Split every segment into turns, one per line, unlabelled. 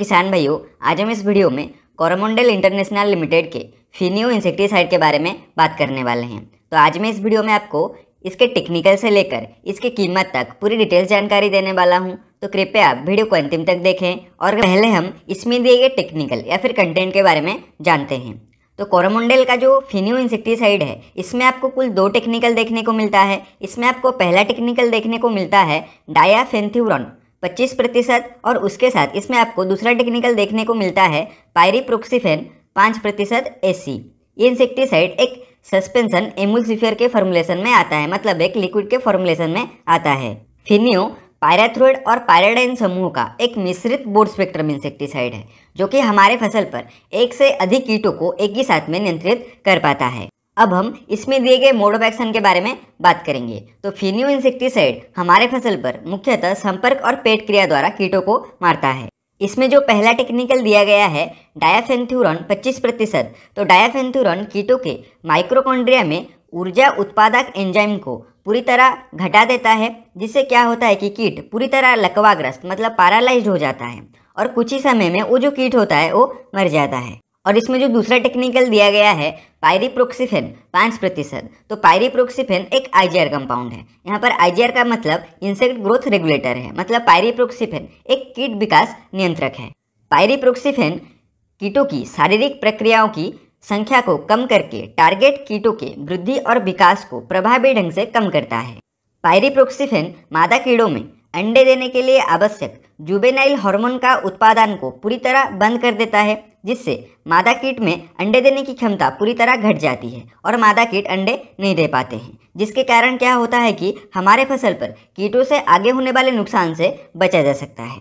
किसान भाइयों आज हम इस वीडियो में कोरोमंडल इंटरनेशनल लिमिटेड के फिनियो इंसेक्टिसाइड के बारे में बात करने वाले हैं तो आज मैं इस वीडियो में आपको इसके टेक्निकल से लेकर इसके कीमत तक पूरी डिटेल्स जानकारी देने वाला हूं तो कृपया आप वीडियो को अंतिम तक देखें और पहले हम इसमें दिए गए टेक्निकल या फिर कंटेंट के बारे में जानते हैं तो कोरोमंडल का जो फिन्यू इंसेक्टिसाइड है इसमें आपको कुल दो टेक्निकल देखने को मिलता है इसमें आपको पहला टेक्निकल देखने को मिलता है डायाफेंथ्यूरॉन 25 प्रतिशत और उसके साथ इसमें आपको दूसरा टेक्निकल देखने को मिलता है पायरीप्रोक्सीफेन पाँच प्रतिशत सी ये इंसेक्टिसाइड एक सस्पेंसन एमुलसिफियर के फॉर्मुलेशन में आता है मतलब एक लिक्विड के फॉर्मुलेशन में आता है फिनियो पायराथ्रोइड और पायराडाइन समूह का एक मिश्रित बोर्ड स्पेक्ट्रम इंसेक्टिसाइड है जो कि हमारे फसल पर एक से अधिक कीटों को एक ही साथ में नियंत्रित कर पाता है अब हम इसमें दिए गए मोड ऑफ एक्शन के बारे में बात करेंगे तो फिन्यू इंसेक्टिसाइड हमारे फसल पर मुख्यतः संपर्क और पेट क्रिया द्वारा कीटों को मारता है इसमें जो पहला टेक्निकल दिया गया है डायाफेंथ्यूरन 25 प्रतिशत तो डायाफेंथ्यूरन कीटों के माइक्रोकॉन्ड्रिया में ऊर्जा उत्पादक एंजाइम को पूरी तरह घटा देता है जिससे क्या होता है कि कीट पूरी तरह लकवाग्रस्त मतलब पैरालाइज हो जाता है और कुछ ही समय में वो जो कीट होता है वो मर जाता है और इसमें जो दूसरा टेक्निकल दिया गया है पायरीप्रोक्सीफेन पाँच प्रतिशत तो पायरीप्रोक्सीफेन एक आईजीआर कंपाउंड है यहाँ पर आईजीआर का मतलब इंसेक्ट ग्रोथ रेगुलेटर है मतलब पायरीप्रोक्सीफेन एक कीट विकास नियंत्रक है पायरीप्रोक्सीफेन कीटों की शारीरिक प्रक्रियाओं की संख्या को कम करके टारगेट कीटों के वृद्धि और विकास को प्रभावी ढंग से कम करता है पायरीप्रोक्सीफेन मादा कीड़ों में अंडे देने के लिए आवश्यक जुबेनाइल हार्मोन का उत्पादन को पूरी तरह बंद कर देता है जिससे मादा कीट में अंडे देने की क्षमता पूरी तरह घट जाती है और मादा कीट अंडे नहीं दे पाते हैं जिसके कारण क्या होता है कि हमारे फसल पर कीटों से आगे होने वाले नुकसान से बचा जा सकता है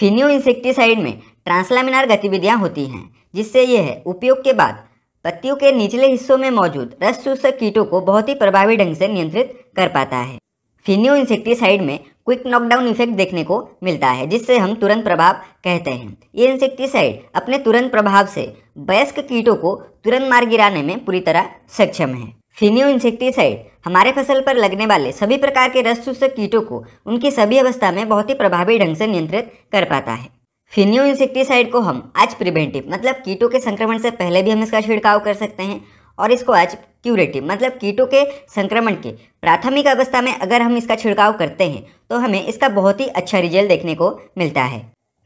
फिन्यू इंसेक्टिसाइड में ट्रांसलामिनार गतिविधियाँ होती हैं जिससे यह उपयोग के बाद पत्तियों के निचले हिस्सों में मौजूद रस चूसक कीटों को बहुत ही प्रभावी ढंग से नियंत्रित कर पाता है फिन्यू इंसेक्टिसाइड में क्विक नॉकडाउन इफेक्ट देखने को मिलता है जिससे हम तुरंत प्रभाव कहते हैं ये इंसेक्टिसाइड अपने तुरंत प्रभाव से वयस्क कीटों को तुरंत मार गिराने में पूरी तरह सक्षम है फिन्यू इंसेक्टिसाइड हमारे फसल पर लगने वाले सभी प्रकार के रस चूसक कीटों को उनकी सभी अवस्था में बहुत ही प्रभावी ढंग से नियंत्रित कर पाता है फिन्यू इंसेक्टिसाइड को हम आज प्रिवेंटिव मतलब कीटों के संक्रमण से पहले भी हम इसका छिड़काव कर सकते हैं और इसको आज क्यूरेटिव मतलब कीटों के संक्रमण के प्राथमिक अवस्था में अगर हम इसका छिड़काव करते हैं तो हमें इसका बहुत ही अच्छा रिजल्ट देखने को मिलता है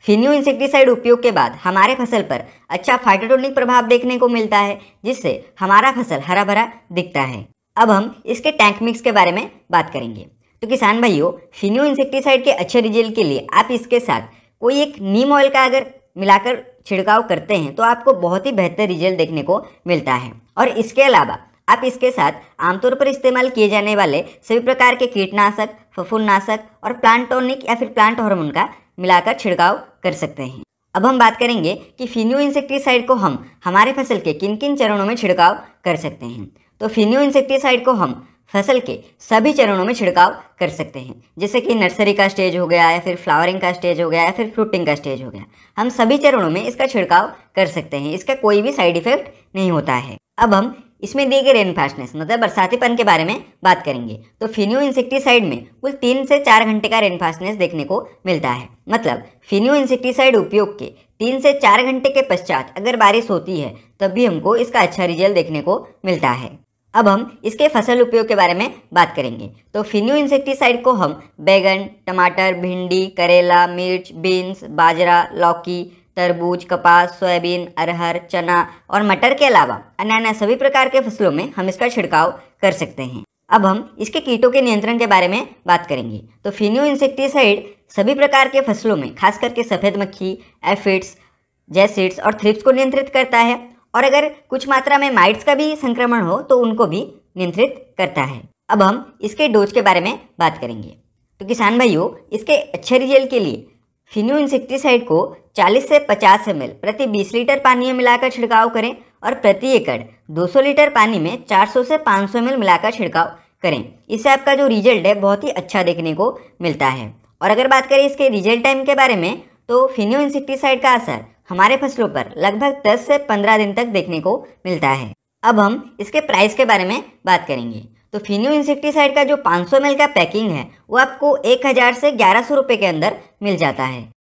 फिन्यू इंसेक्टिसाइड उपयोग के बाद हमारे फसल पर अच्छा फाइटोटोनिक प्रभाव देखने को मिलता है जिससे हमारा फसल हरा भरा दिखता है अब हम इसके टैंक मिक्स के बारे में बात करेंगे तो किसान भाइयों फिन्यू इंसेक्टिसाइड के अच्छे रिजल्ट के लिए आप इसके साथ कोई एक नीम ऑयल का अगर मिलाकर छिड़काव करते हैं तो आपको बहुत ही बेहतर रिजल्ट देखने को मिलता है और इसके अलावा आप इसके साथ आमतौर पर इस्तेमाल किए जाने वाले सभी प्रकार के कीटनाशक फफूननाशक और प्लांटोनिक या फिर प्लांट हार्मोन का मिलाकर छिड़काव कर सकते हैं अब हम बात करेंगे कि फिन्यू इंसेक्टिसाइड को हम हमारे फसल के किन किन चरणों में छिड़काव कर सकते हैं तो फिन्यू इंसेक्टिसाइड को हम फसल के सभी चरणों में छिड़काव कर सकते हैं जैसे कि नर्सरी का स्टेज हो गया या फिर फ्लावरिंग का स्टेज हो गया या फिर फ्रूटिंग का स्टेज हो गया हम सभी चरणों में इसका छिड़काव कर सकते हैं इसका कोई भी साइड इफेक्ट नहीं होता है अब हम इसमें दिए गए रेन फास्टनेस मतलब बरसातीपन के बारे में बात करेंगे तो फिन्यू इंसेक्टिसाइड में कुल तीन से चार घंटे का रेन फास्टनेस देखने को मिलता है मतलब फिन्यू इंसेक्टिसाइड उपयोग के तीन से चार घंटे के पश्चात अगर बारिश होती है तब भी हमको इसका अच्छा रिजल्ट देखने को मिलता है अब हम इसके फसल उपयोग के बारे में बात करेंगे तो फिन्यू इंसेक्टिसाइड को हम बैगन टमाटर भिंडी करेला मिर्च बीन्स बाजरा लौकी तरबूज कपास सोयाबीन अरहर चना और मटर के अलावा अन्य अन्य सभी प्रकार के फसलों में हम इसका छिड़काव कर सकते हैं अब हम इसके कीटों के नियंत्रण के बारे में बात करेंगे तो फिन्यू इंसेक्टिसाइड सभी प्रकार के फसलों में खास करके सफ़ेद मक्खी एफिड्स जैसिड्स और थ्रिप्स को नियंत्रित करता है और अगर कुछ मात्रा में माइट्स का भी संक्रमण हो तो उनको भी नियंत्रित करता है अब हम इसके डोज के बारे में बात करेंगे तो किसान भाइयों इसके अच्छे रिजल्ट के लिए फिन्यू इंसेक्टिसाइड को 40 से 50 एम प्रति 20 लीटर पानी में मिलाकर छिड़काव करें और प्रति एकड़ 200 लीटर पानी में 400 से 500 एम मिलाकर छिड़काव करें इससे आपका जो रिजल्ट है बहुत ही अच्छा देखने को मिलता है और अगर बात करें इसके रिजल्ट टाइम के बारे में तो फिन्यू इंसेक्टिसाइड का असर हमारे फसलों पर लगभग 10 से 15 दिन तक देखने को मिलता है अब हम इसके प्राइस के बारे में बात करेंगे तो फिन्यू इंसेक्टिसाइड का जो 500 सौ का पैकिंग है वो आपको 1000 से 1100 रुपए के अंदर मिल जाता है